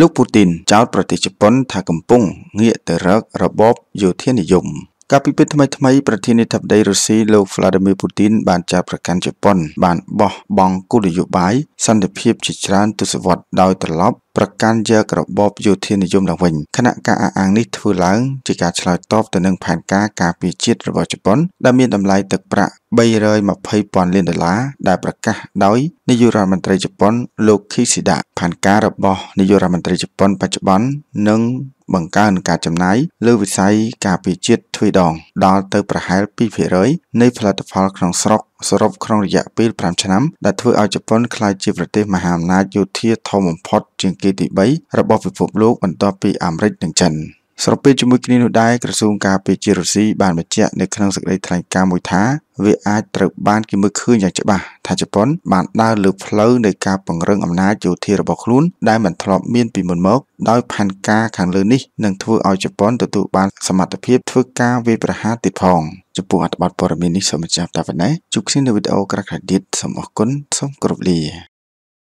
លោកពូទីនចោទប្រទេសជប៉ុន ថាកំពុង ងាកទៅរករបបយោធានិយម។កាលពីពេលថ្មីៗប្រធានាធិបតីរុស្ស៊ីលោក Vladimir Putin បានចាត់ប្រកាន់ជប៉ុនបានបោះបង់គោលនយោបាយសន្តិភាពជាច្រើនទសវត្សរ៍ដោយត្រឡប់ប្រកាន់យករបបយោធានិយមឡើងវិញគណៈការអះអាងនេះធ្វើឡើងជាការឆ្លើយតបទៅនឹងផែនការការពារជាតិរបស់ជប៉ុនដែលមានតម្លៃទឹកប្រាក់320,000លានដុល្លារដែលប្រកាសដោយនាយករដ្ឋមន្ត្រីជប៉ុនលោក Kishida ផែនការរបស់នាយករដ្ឋមន្ត្រីជប៉ុនបច្ចុប្បន្ននឹងបង្កើនការចំណាយលើវិស័យការពារជាតិទ្វេដង ដល់ទៅប្រហែល2%នៃផលិតផលក្នុងស្រុកសរុបក្នុងរយៈពេល5ឆ្នាំដែលធ្វើឲ្យជប៉ុនក្លាយជាប្រទេសមហាអំណាចយោធាធំបំផុតជាងគេទី3របស់ពិភពលោកបន្ទាប់ពីអាមេរិកនិងចិន។ស្របពេលជាមួយគ្នានោះដែរក្រសួងការពារជាតិរុស្ស៊ីបានបញ្ជាក់នៅក្នុងសេចក្តីថ្លែងការណ៍មួយថាវាអាចត្រូវបានគេមើលឃើញយ៉ាងច្បាស់ថាជប៉ុនបានដើរលើផ្លូវនៃការពង្រឹងអំណាចយោធារបស់ខ្លួនដែលមិនធ្លាប់មានពីមុនមកដោយផែនការខាងលើនេះនឹងធ្វើឲ្យជប៉ុនទទួលបានសមត្ថភាពធ្វើការវាយប្រហារទៀតផងចំពោះអត្ថបទព័ត៌មាននេះសូមបញ្ចប់តែប៉ុណ្ណេះជួបគ្នានៅវីដេអូក្រោយៗទៀតសូមអរគុណសូមគោរពលា